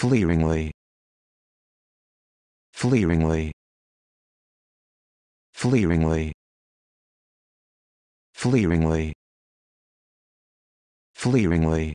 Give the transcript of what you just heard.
fleeringly fleeringly fleeringly fleeringly fleeringly